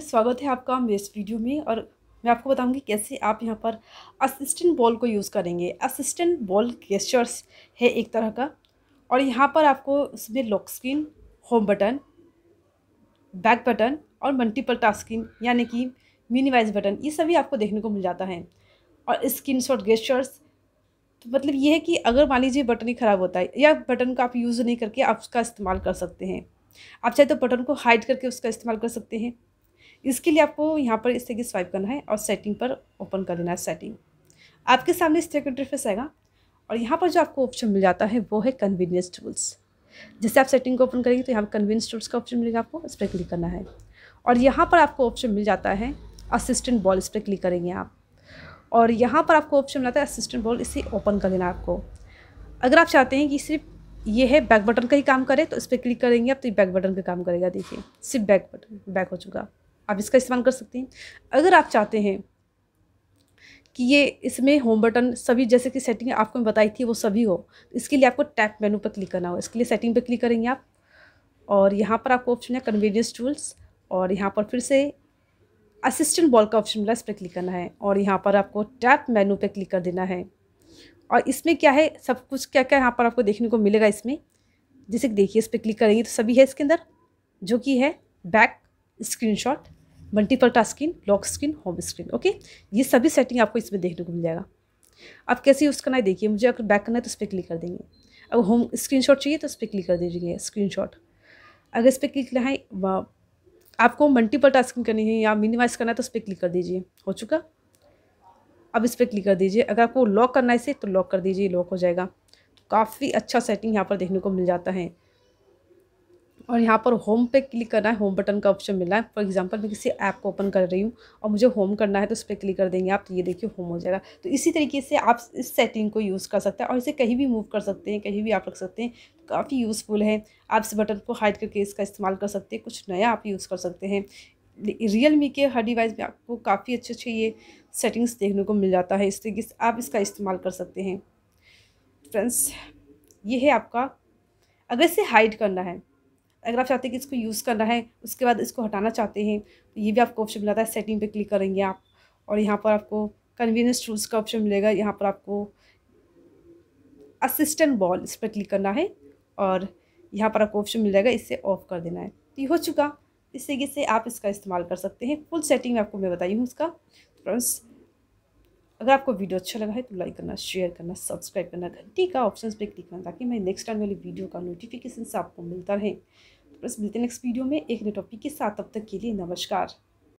स्वागत है आपका हम इस वीडियो में और मैं आपको बताऊंगी कैसे आप यहाँ पर असिस्टेंट बॉल को यूज़ करेंगे असिस्टेंट बॉल गेस्चर्स है एक तरह का और यहाँ पर आपको इसमें lock screen home button back button और मल्टीपल स्क्रीन यानी कि मिनिमाइज बटन ये सभी आपको देखने को मिल जाता है और स्क्रीन शॉट गेस्चर्स तो मतलब ये है कि अगर मान लीजिए बटन ही ख़राब होता है या बटन का आप यूज़ नहीं करके आप उसका इस्तेमाल कर सकते हैं आप चाहे तो बटन को हाइड करके उसका इस्तेमाल कर सकते हैं इसके लिए आपको यहाँ पर इस तरीके स्वाइप करना है और सेटिंग पर ओपन कर लेना है सेटिंग आपके सामने इस तरह का इंटरफेस आएगा और यहाँ पर जो आपको ऑप्शन मिल जाता है वो है कन्वीनियंस टूल्स जैसे आप सेटिंग को ओपन करेंगे तो यहाँ पर कन्वीनियंस टूल्स का ऑप्शन मिलेगा आपको इस पर क्लिक करना है और यहाँ पर आपको ऑप्शन मिल जाता है असिस्टेंट बॉल इस पर क्लिक करेंगे आप और यहाँ पर आपको ऑप्शन मिलता है असिस्टेंट बॉल इसे ओपन कर लेना आपको अगर आप चाहते हैं कि सिर्फ ये है बैक बटन का ही काम करे तो इस पर क्लिक करेंगे आप तो ये बैक बटन का काम करेगा देखिए सिर्फ बैक बटन बैक हो चुका आप इसका इस्तेमाल कर सकते हैं अगर आप चाहते हैं कि ये इसमें होम बटन सभी जैसे कि सेटिंग आपको मैं बताई थी वो सभी हो तो इसके लिए आपको टैप मेनू पर क्लिक करना हो इसके लिए सेटिंग पर क्लिक करेंगे आप और यहाँ पर आपको ऑप्शन है कन्वीनियंस टूल्स और यहाँ पर फिर से असिस्टेंट बॉल का ऑप्शन मिला इस पर क्लिक करना है और यहाँ पर आपको टैप मेनू पर क्लिक कर देना है और इसमें क्या है सब कुछ क्या क्या यहाँ पर आपको देखने को मिलेगा इसमें जैसे कि देखिए इस पर क्लिक करेंगे तो सभी है इसके अंदर जो कि है back screenshot multiple task screen lock screen home screen okay ये सभी सेटिंग आपको इसमें देखने को मिल जाएगा आप कैसे यूज़ करना है देखिए मुझे अगर बैक करना है तो उस पर क्लिक कर देंगे अब होम शॉट चाहिए तो उस पर क्लिक कर दीजिए शॉट अगर इस पर क्लिक करना है आपको मल्टीपल टास्किंग करनी है या मिनिमाइज़ करना है तो उस पर क्लिक कर दीजिए हो चुका अब इस पर क्लिक कर दीजिए अगर आपको लॉक करना है इसे तो लॉक कर दीजिए लॉक हो जाएगा तो काफ़ी अच्छा सेटिंग यहाँ पर देखने को मिल जाता है और यहाँ पर होम पे क्लिक करना है होम बटन का ऑप्शन मिला है फॉर एग्जांपल मैं किसी ऐप को ओपन कर रही हूँ और मुझे होम करना है तो उस पर क्लिक कर देंगे आप तो ये देखिए होम हो जाएगा तो इसी तरीके से आप इस सेटिंग को यूज़ कर सकते हैं और इसे कहीं भी मूव कर सकते हैं कहीं भी आप रख सकते हैं तो काफ़ी यूज़फुल है आप इस बटन को हाइड करके इसका इस्तेमाल कर सकते हैं कुछ नया आप यूज़ कर सकते हैं रियल मी के हर डिवाइस में आपको काफ़ी अच्छे अच्छे ये सेटिंग्स देखने को मिल जाता है इस तरीके से आप इसका इस्तेमाल कर सकते हैं फ्रेंड्स ये है आपका अगर इसे हाइड करना है अगर आप चाहते हैं कि इसको यूज़ करना है उसके बाद इसको हटाना चाहते हैं तो ये भी आपको ऑप्शन मिला है सेटिंग पे क्लिक करेंगे आप और यहाँ पर आपको कन्वीनियंस टूल्स का ऑप्शन मिलेगा यहाँ पर आपको असिस्टेंट बॉल इस पर क्लिक करना है और यहाँ पर आपको ऑप्शन मिल जाएगा इसे ऑफ कर देना है तो ये हो चुका इस तरीके से आप इसका इस्तेमाल कर सकते हैं फुल सेटिंग में आपको मैं बताई हूँ उसका फ्रेंड्स तो अगर आपको वीडियो अच्छा लगा है तो लाइक करना शेयर करना सब्सक्राइब करना घंटी का ऑप्शन पर क्लिक करना ताकि मेरे नेक्स्ट आने वाली वीडियो का नोटिफिकेशन आपको मिलता रहे तो बस मिलते नेक्स्ट वीडियो में एक नए टॉपिक के साथ अब तक के लिए नमस्कार